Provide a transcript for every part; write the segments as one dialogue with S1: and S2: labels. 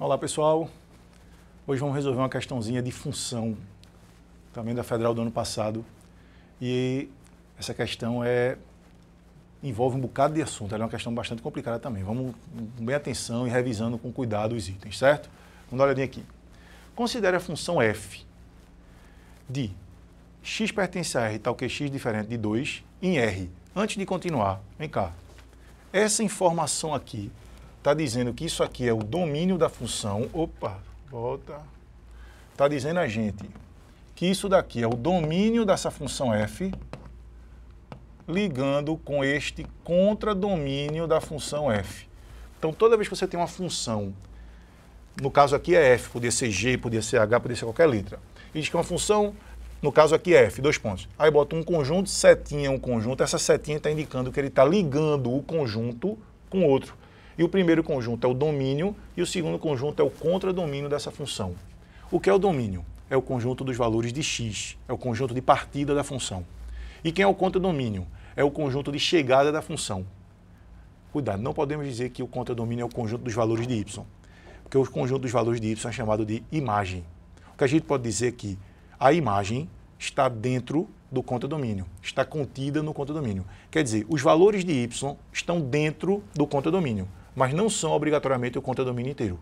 S1: Olá pessoal, hoje vamos resolver uma questãozinha de função, também da Federal do ano passado, e essa questão é envolve um bocado de assunto, ela é uma questão bastante complicada também, vamos com bem atenção e revisando com cuidado os itens, certo? Vamos dar uma olhadinha aqui. Considere a função f, de x pertence a R, tal que x diferente de 2, em R. Antes de continuar, vem cá. Essa informação aqui está dizendo que isso aqui é o domínio da função. Opa, volta. Está dizendo a gente que isso daqui é o domínio dessa função f ligando com este contradomínio da função f. Então, toda vez que você tem uma função, no caso aqui é f, podia ser g, podia ser h, podia ser qualquer letra, e diz que é uma função, no caso aqui é f, dois pontos. Aí bota um conjunto, setinha, um conjunto. Essa setinha está indicando que ele está ligando o conjunto com outro. E o primeiro conjunto é o domínio e o segundo conjunto é o contradomínio dessa função. O que é o domínio? É o conjunto dos valores de x, é o conjunto de partida da função. E quem é o contradomínio? É o conjunto de chegada da função. Cuidado, não podemos dizer que o contradomínio é o conjunto dos valores de y, porque o conjunto dos valores de y é chamado de imagem que a gente pode dizer que a imagem está dentro do conta-domínio, está contida no conta-domínio. Quer dizer, os valores de Y estão dentro do conta-domínio, mas não são obrigatoriamente o conta-domínio inteiro.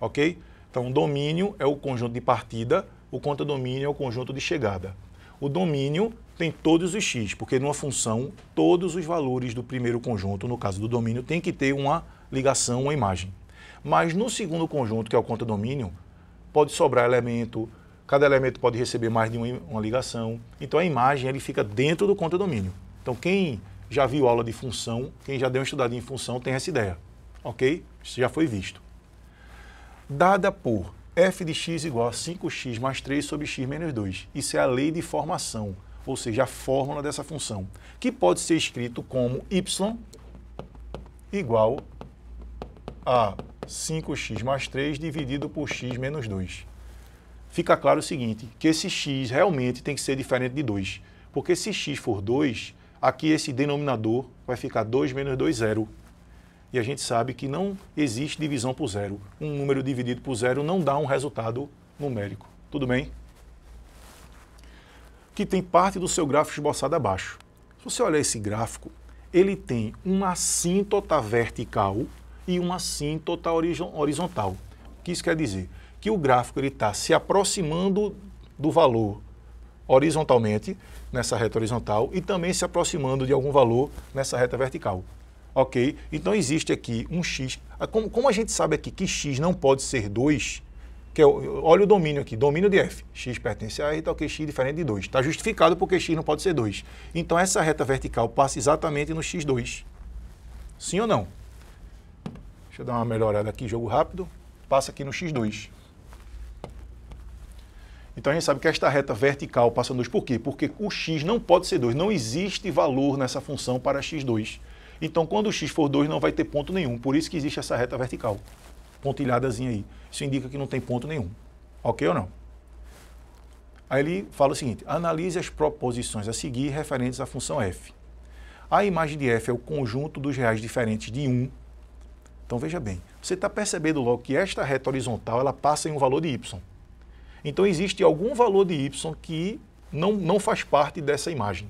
S1: Ok? Então, domínio é o conjunto de partida, o conta-domínio é o conjunto de chegada. O domínio tem todos os x, porque numa função, todos os valores do primeiro conjunto, no caso do domínio, tem que ter uma ligação, uma imagem. Mas no segundo conjunto, que é o conta-domínio, pode sobrar elemento, cada elemento pode receber mais de uma, uma ligação. Então a imagem ele fica dentro do contra Então quem já viu aula de função, quem já deu uma estudadinha em função tem essa ideia. Ok? Isso já foi visto. Dada por f de x igual a 5x mais 3 sobre x menos 2. Isso é a lei de formação, ou seja, a fórmula dessa função, que pode ser escrito como y igual a 5x mais 3 dividido por x menos 2. Fica claro o seguinte, que esse x realmente tem que ser diferente de 2, porque se x for 2, aqui esse denominador vai ficar 2 menos 2, zero. E a gente sabe que não existe divisão por zero. Um número dividido por zero não dá um resultado numérico. Tudo bem? Que tem parte do seu gráfico esboçado abaixo. Se você olhar esse gráfico, ele tem uma assíntota vertical e uma assíntota horizontal. O que isso quer dizer? Que o gráfico está se aproximando do valor horizontalmente, nessa reta horizontal, e também se aproximando de algum valor nessa reta vertical. Ok? Então existe aqui um x. Ah, como, como a gente sabe aqui que x não pode ser 2, que é, olha o domínio aqui, domínio de f. x pertence a r, tal que x diferente de 2. Está justificado porque x não pode ser 2. Então essa reta vertical passa exatamente no x2. Sim ou não? Deixa eu dar uma melhorada aqui, jogo rápido. Passa aqui no X2. Então a gente sabe que esta reta vertical passa 2 por quê? Porque o x não pode ser 2, não existe valor nessa função para x2. Então quando o x for 2 não vai ter ponto nenhum, por isso que existe essa reta vertical, pontilhadazinha aí. Isso indica que não tem ponto nenhum, ok ou não? Aí ele fala o seguinte, analise as proposições a seguir referentes à função f. A imagem de f é o conjunto dos reais diferentes de 1 então veja bem, você está percebendo logo que esta reta horizontal ela passa em um valor de y. Então existe algum valor de y que não, não faz parte dessa imagem.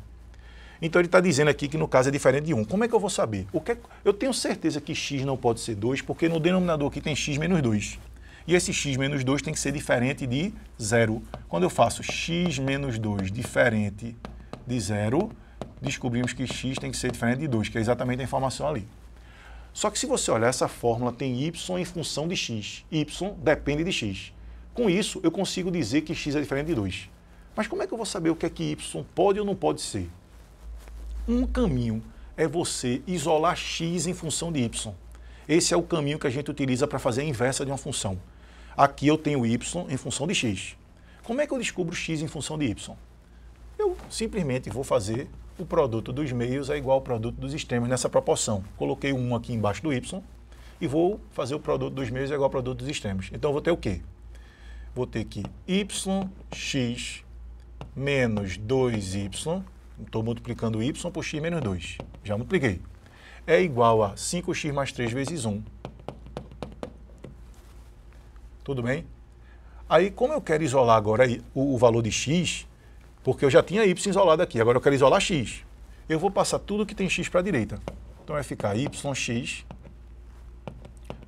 S1: Então ele está dizendo aqui que no caso é diferente de 1. Como é que eu vou saber? O que é... Eu tenho certeza que x não pode ser 2, porque no denominador aqui tem x menos 2. E esse x menos 2 tem que ser diferente de zero. Quando eu faço x menos 2 diferente de zero, descobrimos que x tem que ser diferente de 2, que é exatamente a informação ali. Só que se você olhar essa fórmula, tem y em função de x. y depende de x. Com isso, eu consigo dizer que x é diferente de 2. Mas como é que eu vou saber o que é que y pode ou não pode ser? Um caminho é você isolar x em função de y. Esse é o caminho que a gente utiliza para fazer a inversa de uma função. Aqui eu tenho y em função de x. Como é que eu descubro x em função de y? Eu simplesmente vou fazer o produto dos meios é igual ao produto dos extremos nessa proporção. Coloquei um aqui embaixo do y e vou fazer o produto dos meios é igual ao produto dos extremos. Então, vou ter o quê? Vou ter que yx menos 2y, estou multiplicando y por x menos 2, já multipliquei, é igual a 5x mais 3 vezes 1. Tudo bem? Aí, como eu quero isolar agora o valor de x, porque eu já tinha Y isolado aqui, agora eu quero isolar X. Eu vou passar tudo que tem X para a direita. Então vai ficar x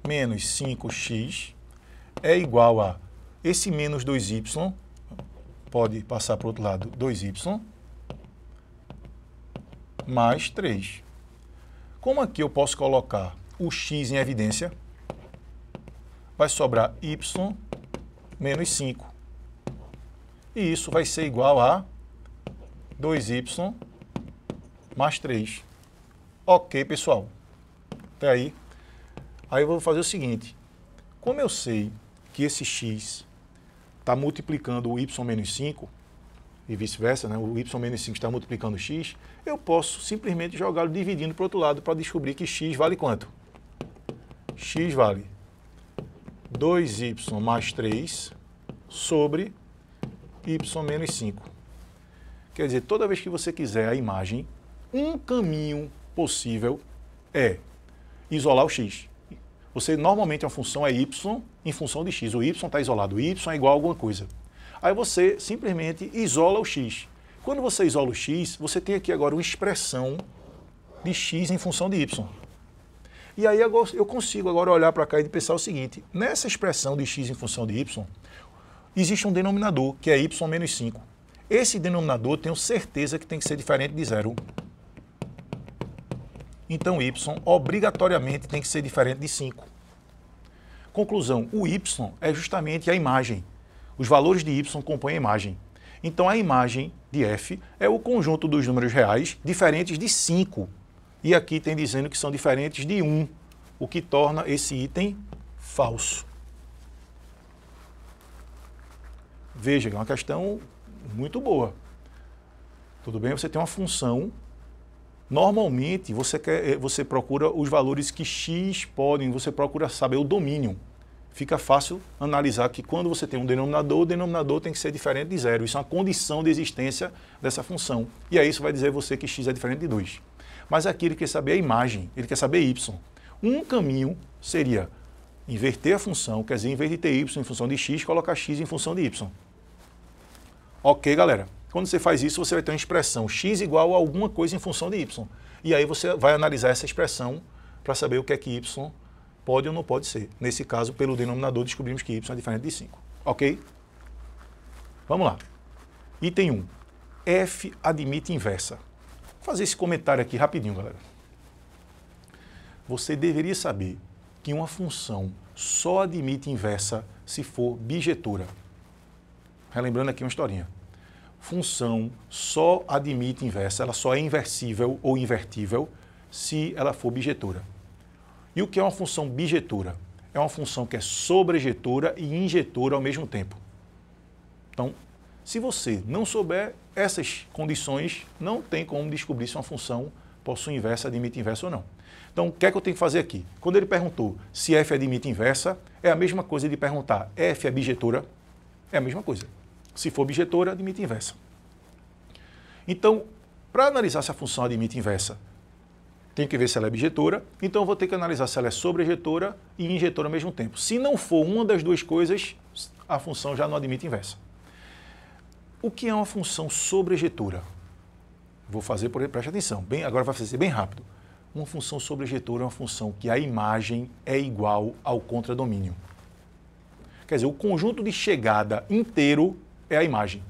S1: menos 5X é igual a esse menos 2Y, pode passar para o outro lado, 2Y, mais 3. Como aqui eu posso colocar o x em evidência, vai sobrar y menos 5. E isso vai ser igual a 2y mais 3. Ok, pessoal. Até aí. Aí eu vou fazer o seguinte. Como eu sei que esse x está multiplicando o y menos 5, e vice-versa, né? o y menos 5 está multiplicando o x, eu posso simplesmente jogá-lo dividindo para o outro lado para descobrir que x vale quanto? x vale 2y mais 3 sobre y menos 5. Quer dizer, toda vez que você quiser a imagem, um caminho possível é isolar o x. Você normalmente a função é y em função de x. O y está isolado, y é igual a alguma coisa. Aí você simplesmente isola o x. Quando você isola o x, você tem aqui agora uma expressão de x em função de y. E aí eu consigo agora olhar para cá e pensar o seguinte, nessa expressão de x em função de y, existe um denominador, que é y menos 5. Esse denominador tenho certeza que tem que ser diferente de zero. Então, y obrigatoriamente tem que ser diferente de 5. Conclusão, o y é justamente a imagem. Os valores de y compõem a imagem. Então, a imagem de f é o conjunto dos números reais diferentes de 5. E aqui tem dizendo que são diferentes de 1, o que torna esse item falso. Veja, é uma questão muito boa. Tudo bem? Você tem uma função. Normalmente, você, quer, eh, você procura os valores que x podem, você procura saber o domínio. Fica fácil analisar que quando você tem um denominador, o denominador tem que ser diferente de zero. Isso é uma condição de existência dessa função. E aí isso vai dizer você que x é diferente de 2. Mas aqui ele quer saber a imagem, ele quer saber y. Um caminho seria inverter a função, quer dizer, em vez de ter y em função de x, colocar x em função de y. Ok, galera. Quando você faz isso, você vai ter uma expressão x igual a alguma coisa em função de y. E aí você vai analisar essa expressão para saber o que é que y pode ou não pode ser. Nesse caso, pelo denominador, descobrimos que y é diferente de 5. Ok? Vamos lá. Item 1. F admite inversa. Vou fazer esse comentário aqui rapidinho, galera. Você deveria saber que uma função só admite inversa se for bijetora. Relembrando aqui uma historinha função só admite inversa, ela só é inversível ou invertível se ela for bijetora. E o que é uma função bijetora? É uma função que é sobrejetora e injetora ao mesmo tempo. Então, se você não souber essas condições, não tem como descobrir se uma função possui inversa, admite inversa ou não. Então, o que é que eu tenho que fazer aqui? Quando ele perguntou se f admite inversa, é a mesma coisa de perguntar f é bijetora, é a mesma coisa. Se for objetora, admite inversa. Então, para analisar se a função admite inversa, tem que ver se ela é objetora, então eu vou ter que analisar se ela é sobrejetora e injetora ao mesmo tempo. Se não for uma das duas coisas, a função já não admite inversa. O que é uma função sobrejetora? Vou fazer, por exemplo, preste atenção, bem, agora vai fazer bem rápido. Uma função sobrejetora é uma função que a imagem é igual ao contradomínio. Quer dizer, o conjunto de chegada inteiro é a imagem.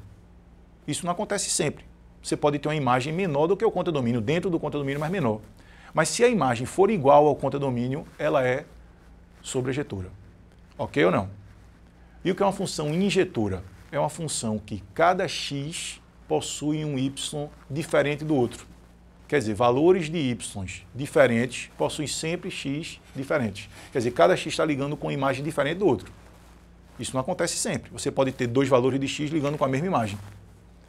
S1: Isso não acontece sempre. Você pode ter uma imagem menor do que o condomínio, dentro do condomínio, mas menor. Mas se a imagem for igual ao condomínio, ela é sobrejetora. Ok ou não? E o que é uma função injetora? É uma função que cada x possui um y diferente do outro. Quer dizer, valores de y diferentes possuem sempre x diferentes. Quer dizer, cada x está ligando com uma imagem diferente do outro. Isso não acontece sempre. Você pode ter dois valores de x ligando com a mesma imagem.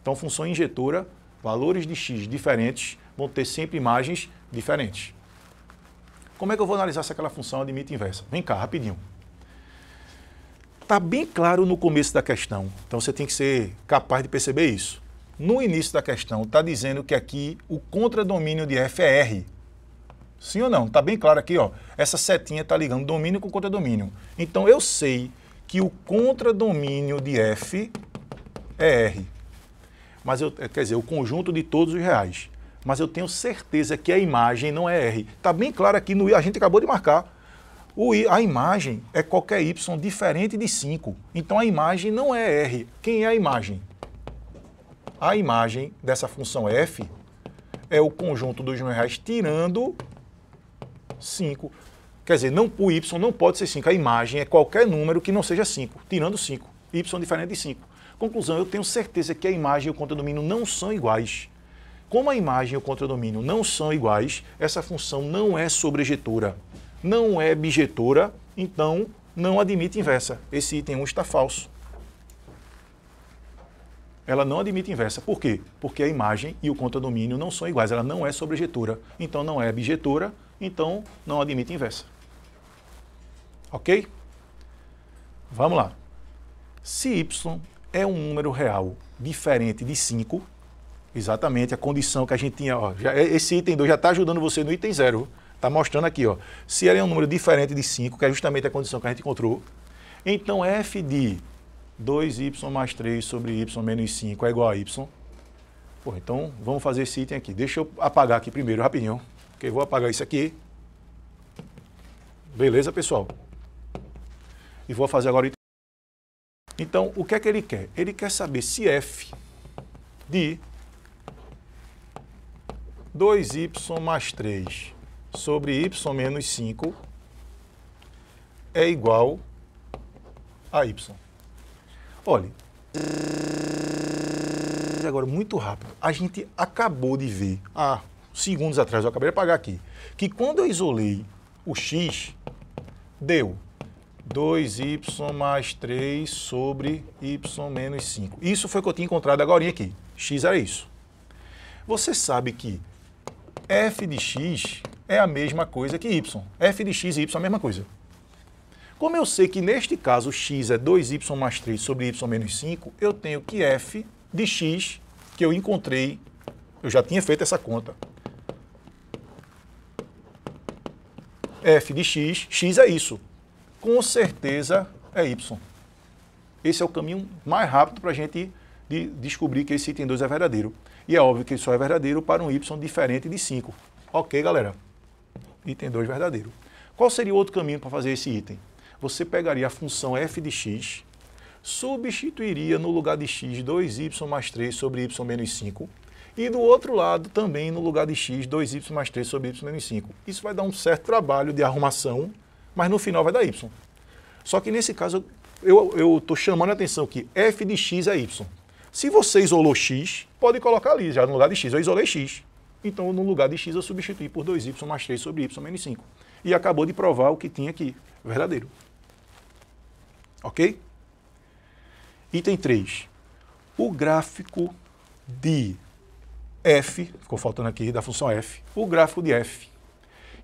S1: Então, função injetora, valores de x diferentes vão ter sempre imagens diferentes. Como é que eu vou analisar se aquela função admite é inversa? Vem cá, rapidinho. Está bem claro no começo da questão, então você tem que ser capaz de perceber isso. No início da questão, está dizendo que aqui o contradomínio de F é R. Sim ou não? Está bem claro aqui, ó. Essa setinha está ligando domínio com contradomínio. Então eu sei que o contradomínio de F é R. Mas eu, quer dizer, o conjunto de todos os reais. Mas eu tenho certeza que a imagem não é R. Está bem claro aqui no I, a gente acabou de marcar. O I, a imagem é qualquer Y diferente de 5. Então a imagem não é R. Quem é a imagem? A imagem dessa função F é o conjunto dos meus reais tirando 5. Quer dizer, não, o Y não pode ser 5. A imagem é qualquer número que não seja 5, tirando 5. Y diferente de 5. Conclusão, eu tenho certeza que a imagem e o contradomínio não são iguais. Como a imagem e o contradomínio não são iguais, essa função não é sobrejetora, não é bijetora, então não admite inversa. Esse item 1 está falso. Ela não admite inversa. Por quê? Porque a imagem e o contradomínio não são iguais. Ela não é sobrejetora, então não é bijetora, então não admite inversa. Ok? Vamos lá. Se y é um número real diferente de 5, exatamente a condição que a gente tinha, ó, já, esse item 2 já está ajudando você no item 0, está mostrando aqui, ó, se ele é um número diferente de 5, que é justamente a condição que a gente encontrou, então f de 2y mais 3 sobre y menos 5 é igual a y. Pô, então vamos fazer esse item aqui. Deixa eu apagar aqui primeiro, rapidinho. Ok, vou apagar isso aqui. Beleza, pessoal? e vou fazer agora. Então, o que é que ele quer? Ele quer saber se f de 2y mais 3 sobre y menos 5 é igual a y. Olhe, agora muito rápido, a gente acabou de ver, há segundos atrás, eu acabei de apagar aqui, que quando eu isolei o x, deu 2y mais 3 sobre y menos 5. Isso foi o que eu tinha encontrado agora aqui. x era isso. Você sabe que f de x é a mesma coisa que y. f de x e y é a mesma coisa. Como eu sei que neste caso x é 2y mais 3 sobre y menos 5, eu tenho que f de x, que eu encontrei, eu já tinha feito essa conta, f de x, x é isso com certeza é Y. Esse é o caminho mais rápido para a gente de descobrir que esse item 2 é verdadeiro. E é óbvio que ele só é verdadeiro para um Y diferente de 5. Ok, galera? Item 2 verdadeiro. Qual seria o outro caminho para fazer esse item? Você pegaria a função f de x, substituiria no lugar de x 2y mais 3 sobre y menos 5, e do outro lado também no lugar de x 2y mais 3 sobre y menos 5. Isso vai dar um certo trabalho de arrumação, mas no final vai dar Y. Só que nesse caso, eu estou chamando a atenção que f de x é y. Se você isolou x, pode colocar ali, já no lugar de x, eu isolei x. Então, no lugar de x, eu substituí por 2y mais 3 sobre y menos 5. E acabou de provar o que tinha aqui, verdadeiro. Ok? Item 3. O gráfico de f, ficou faltando aqui da função f, o gráfico de f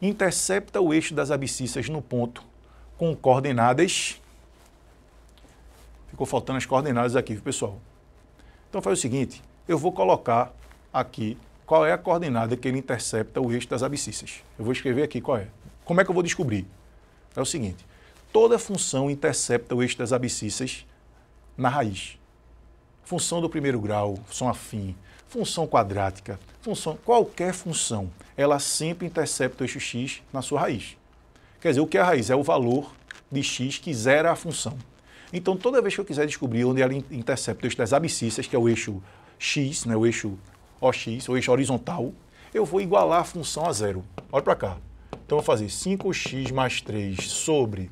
S1: intercepta o eixo das abscissas no ponto com coordenadas. Ficou faltando as coordenadas aqui, pessoal. Então faz o seguinte, eu vou colocar aqui qual é a coordenada que ele intercepta o eixo das abscissas. Eu vou escrever aqui qual é. Como é que eu vou descobrir? É o seguinte, toda função intercepta o eixo das abscissas na raiz. Função do primeiro grau, função afim, Função quadrática, função, qualquer função, ela sempre intercepta o eixo x na sua raiz. Quer dizer, o que é a raiz? É o valor de x que zera a função. Então, toda vez que eu quiser descobrir onde ela intercepta o eixo das abscissas, que é o eixo x, né, o eixo OX, o eixo horizontal, eu vou igualar a função a zero. Olha para cá. Então, eu vou fazer 5x mais 3 sobre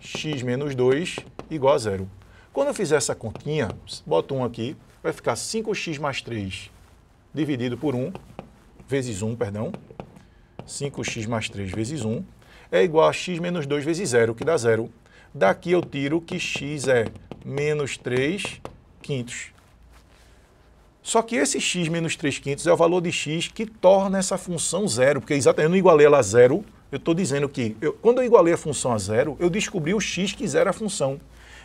S1: x menos 2 igual a zero. Quando eu fizer essa continha, boto um aqui, vai ficar 5x mais 3 dividido por 1, vezes 1, perdão. 5x mais 3 vezes 1 é igual a x menos 2 vezes 0, que dá 0. Daqui eu tiro que x é menos 3 quintos. Só que esse x menos 3 quintos é o valor de x que torna essa função zero, porque exatamente eu não igualei ela a zero, eu estou dizendo que eu, quando eu igualei a função a zero, eu descobri o x que zera a função.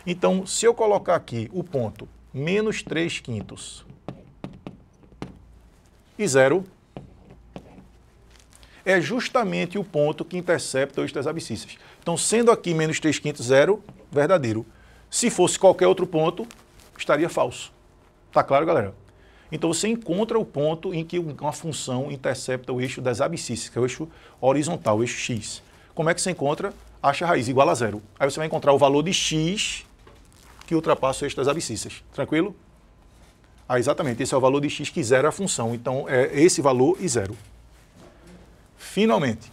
S1: Então, se eu colocar aqui o ponto menos 3 quintos. E zero é justamente o ponto que intercepta eixo das abscissas. Então, sendo aqui menos 3 quintos zero, verdadeiro. Se fosse qualquer outro ponto, estaria falso. Tá claro, galera? Então, você encontra o ponto em que uma função intercepta o eixo das abscissas, que é o eixo horizontal, o eixo x. Como é que você encontra? Acha a raiz igual a zero. Aí você vai encontrar o valor de x que ultrapassa o eixo das abscissas. Tranquilo? Ah, exatamente. Esse é o valor de x que zera a função. Então, é esse valor e zero. Finalmente,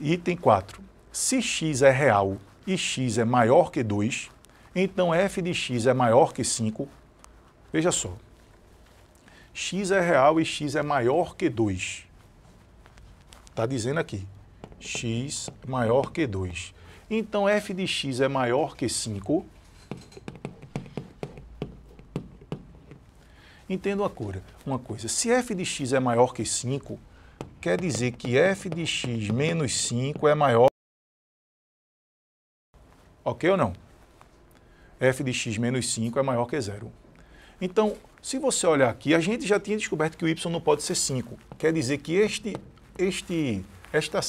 S1: item 4. Se x é real e x é maior que 2, então f de x é maior que 5. Veja só. x é real e x é maior que 2. Está dizendo aqui. x maior que 2. Então, f de x é maior que 5. Entendo uma coisa, uma coisa. Se f de x é maior que 5, quer dizer que f de x menos 5 é maior. Ok ou não? f de x menos 5 é maior que 0. Então, se você olhar aqui, a gente já tinha descoberto que o y não pode ser 5. Quer dizer que este, este, esta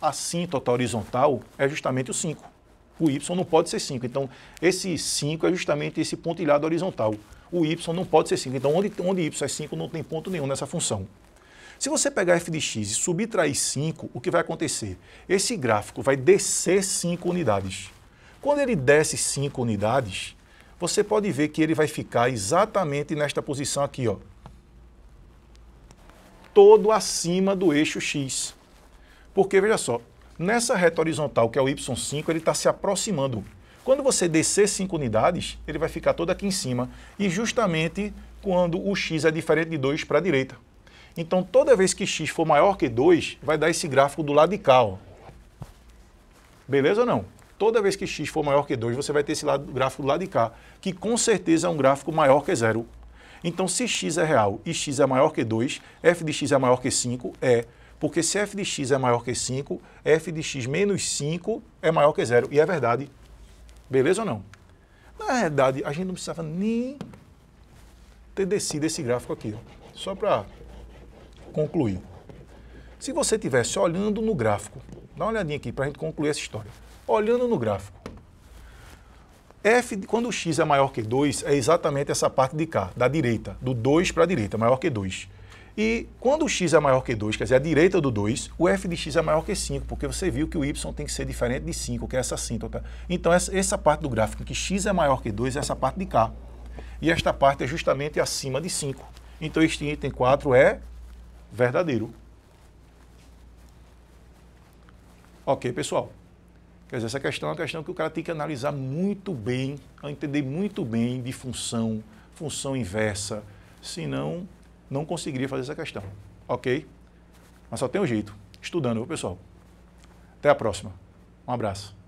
S1: assíntota horizontal é justamente o 5. O Y não pode ser 5. Então, esse 5 é justamente esse pontilhado horizontal. O Y não pode ser 5. Então, onde, onde Y é 5, não tem ponto nenhum nessa função. Se você pegar f de x e subtrair 5, o que vai acontecer? Esse gráfico vai descer 5 unidades. Quando ele desce 5 unidades, você pode ver que ele vai ficar exatamente nesta posição aqui, ó, todo acima do eixo x. Porque, veja só, nessa reta horizontal, que é o Y5, ele está se aproximando. Quando você descer 5 unidades, ele vai ficar todo aqui em cima. E justamente quando o x é diferente de 2 para a direita. Então, toda vez que x for maior que 2, vai dar esse gráfico do lado de cá. Ó. Beleza ou não? Toda vez que x for maior que 2, você vai ter esse lado, gráfico do lado de cá, que com certeza é um gráfico maior que zero. Então, se x é real e x é maior que 2, f de x é maior que 5, é porque se f de x é maior que 5, f de x menos 5 é maior que zero. E é verdade. Beleza ou não? Na verdade, a gente não precisava nem ter descido esse gráfico aqui. Só para concluir. Se você estivesse olhando no gráfico, dá uma olhadinha aqui para a gente concluir essa história. Olhando no gráfico, f, quando x é maior que 2, é exatamente essa parte de cá, da direita, do 2 para a direita, maior que 2. E quando o x é maior que 2, quer dizer, a direita do 2, o f de x é maior que 5, porque você viu que o y tem que ser diferente de 5, que é essa assíntota. Então, essa, essa parte do gráfico em que x é maior que 2 é essa parte de cá. E esta parte é justamente acima de 5. Então, este item 4 é verdadeiro. Ok, pessoal? Quer dizer, essa questão é uma questão que o cara tem que analisar muito bem, entender muito bem de função, função inversa, senão não conseguiria fazer essa questão. Ok? Mas só tem um jeito. Estudando, viu, pessoal? Até a próxima. Um abraço.